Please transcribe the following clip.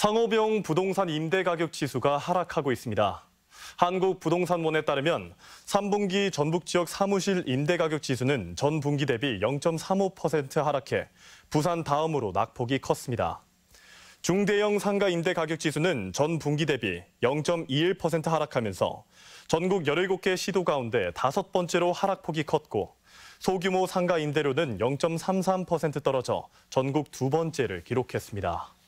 상호병 부동산 임대 가격 지수가 하락하고 있습니다. 한국부동산원에 따르면 3분기 전북 지역 사무실 임대 가격 지수는 전 분기 대비 0.35% 하락해 부산 다음으로 낙폭이 컸습니다. 중대형 상가 임대 가격 지수는 전 분기 대비 0.21% 하락하면서 전국 17개 시도 가운데 다섯 번째로 하락폭이 컸고 소규모 상가 임대료는 0.33% 떨어져 전국 두 번째를 기록했습니다.